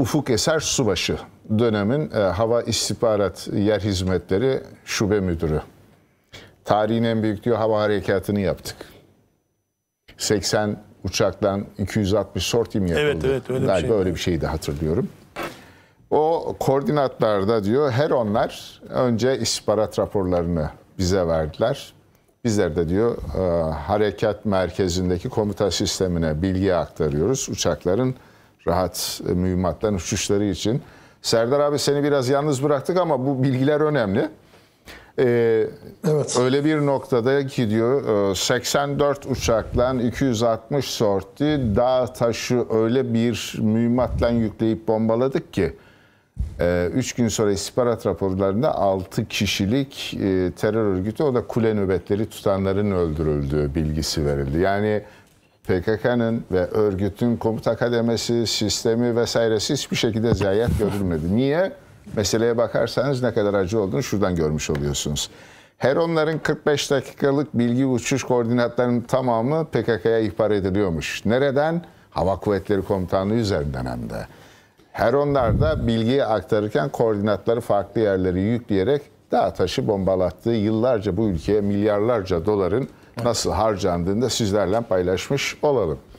Ufuk Eser Subaşı dönemin e, Hava İstihbarat Yer Hizmetleri Şube Müdürü. Tarihin en büyük diyor hava harekatını yaptık. 80 uçaktan 260 sortim yapıldı. Evet evet öyle Galiba bir şey. öyle bir şeyi de hatırlıyorum. O koordinatlarda diyor her onlar önce istihbarat raporlarını bize verdiler. Bizler de diyor e, harekat merkezindeki komuta sistemine bilgi aktarıyoruz. Uçakların rahat e, mühimmattan uçuşları için. Serdar abi seni biraz yalnız bıraktık ama bu bilgiler önemli. Ee, evet. Öyle bir noktada ki diyor 84 uçakla 260 sorti dağ taşı öyle bir mühimmatla yükleyip bombaladık ki 3 e, gün sonra istihbarat raporlarında 6 kişilik e, terör örgütü o da kule nöbetleri tutanların öldürüldüğü bilgisi verildi. Yani PKK'nın ve örgütün komuta kademesi, sistemi vesairesi hiçbir şekilde zayiat görülmedi. Niye? Meseleye bakarsanız ne kadar acı olduğunu şuradan görmüş oluyorsunuz. Her onların 45 dakikalık bilgi uçuş koordinatlarının tamamı PKK'ya ihbar ediliyormuş. Nereden? Hava Kuvvetleri Komutanlığı üzerinden hem de. Her onlar da bilgiyi aktarırken koordinatları farklı yerlere yükleyerek daha taşı bombalattığı yıllarca bu ülkeye milyarlarca doların nasıl harcandığını da sizlerle paylaşmış olalım.